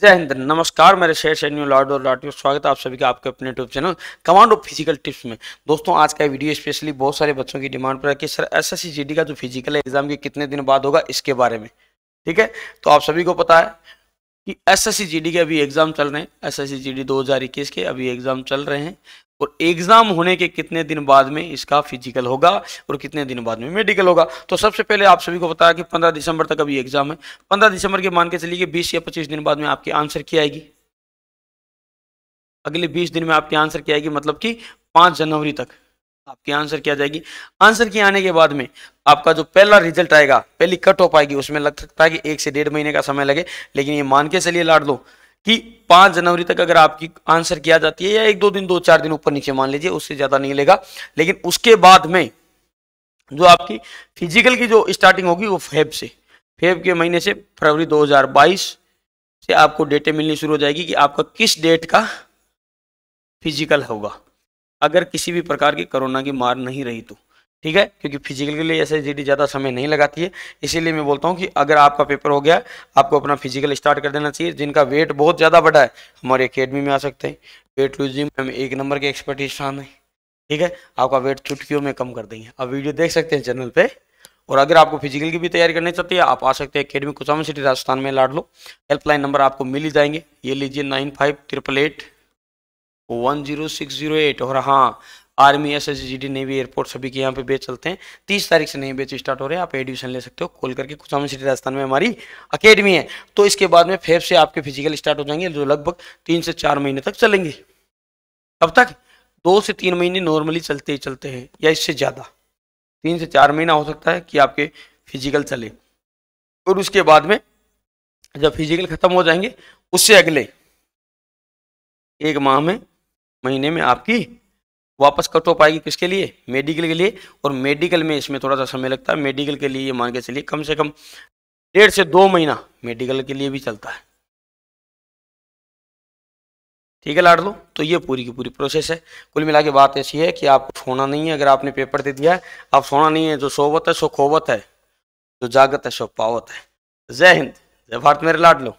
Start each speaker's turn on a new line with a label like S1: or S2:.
S1: जय हिंद नमस्कार मेरे शेयर शेयर न्यू लॉर्ड और स्वागत है आप सभी का आपके अपने YouTube channel command of physical tips में दोस्तों आज का वीडियो स्पेशली बहुत सारे बच्चों की डिमांड पर है कि सर एस एस का जो फिजिकल एग्जाम के कितने दिन बाद होगा इसके बारे में ठीक है तो आप सभी को पता है कि एस एस के अभी एग्जाम चल रहे हैं एस एस के अभी एग्जाम चल रहे हैं और एग्ज़ाम होने के कितने दिन बाद में इसका फिजिकल होगा और कितने दिन बाद में मेडिकल होगा तो सबसे पहले आप सभी को बताया कि पंद्रह दिसंबर तक अभी एग्ज़ाम है पंद्रह दिसंबर के मान के चलिए कि बीस या पच्चीस दिन बाद में आपकी आंसर की आएगी अगले बीस दिन में आपकी आंसर की आएगी मतलब कि पाँच जनवरी तक आपकी आंसर किया जाएगी आंसर के आने के बाद में आपका जो पहला रिजल्ट आएगा पहली कट ऑफ आएगी उसमें लग सकता है कि एक से डेढ़ महीने का समय लगे लेकिन ये मान के चलिए लाड़ दो कि पांच जनवरी तक अगर आपकी आंसर किया जाती है या एक दो दिन दो चार दिन ऊपर नीचे मान लीजिए उससे ज्यादा नहीं लेगा लेकिन उसके बाद में जो आपकी फिजिकल की जो स्टार्टिंग होगी वो फेब से फेब के महीने से फरवरी 2022 से आपको डेटें मिलनी शुरू हो जाएगी कि आपका किस डेट का फिजिकल होगा अगर किसी भी प्रकार की कोरोना की मार नहीं रही तो ठीक है क्योंकि फिजिकल के लिए एस ज़्यादा समय नहीं लगाती है इसीलिए मैं बोलता हूँ कि अगर आपका पेपर हो गया आपको अपना फिजिकल स्टार्ट कर देना चाहिए जिनका वेट बहुत ज़्यादा बड़ा है हमारे अकेडमी में आ सकते हैं वेट लूजिंग में एक नंबर के एक्सपर्ट स्थान है ठीक है आपका वेट चुटकियों में कम कर देंगे आप वीडियो देख सकते हैं चैनल पर और अगर आपको फिजिकल की भी तैयारी करनी चाहती है आप आ सकते हैं अकेडमी कुसामा सिटी राजस्थान में लाड लो हेल्पलाइन नंबर आपको मिल ही जाएंगे ये लीजिए nine five triple eight one zero six zero eight और हाँ army S S G D navy airport सभी के यहाँ पे बेच चलते हैं तीस तारीख से नए बेच स्टार्ट हो रहे हैं आप एडमिशन ले सकते हो कॉल करके कुसामी सिटी राजस्थान में हमारी अकेडमी है तो इसके बाद में फेफ से आपके फिजिकल स्टार्ट हो जाएंगे जो लगभग तीन से चार महीने तक चलेंगे अब तक दो से तीन महीने नॉर्मली चलते ही चलते हैं या इससे ज़्यादा तीन से चार महीना हो सकता है कि आपके फिजिकल चले और उसके बाद में जब फिजिकल ख़त्म हो जाएंगे उससे अगले एक माह में महीने में आपकी वापस कट हो तो पाएगी किसके लिए मेडिकल के लिए और मेडिकल में इसमें थोड़ा सा समय लगता है मेडिकल के लिए मान के चलिए कम से कम डेढ़ से दो महीना मेडिकल के लिए भी चलता है ठीक है लाड लो तो ये पूरी की पूरी प्रोसेस है कुल मिला के बात ऐसी है कि आपको सोना नहीं है अगर आपने पेपर दे दिया है आप सोना नहीं है जो सोवत है सो खोवत है जो जागत है सो पावत है जय हिंद जय भारत मेरे लाड लो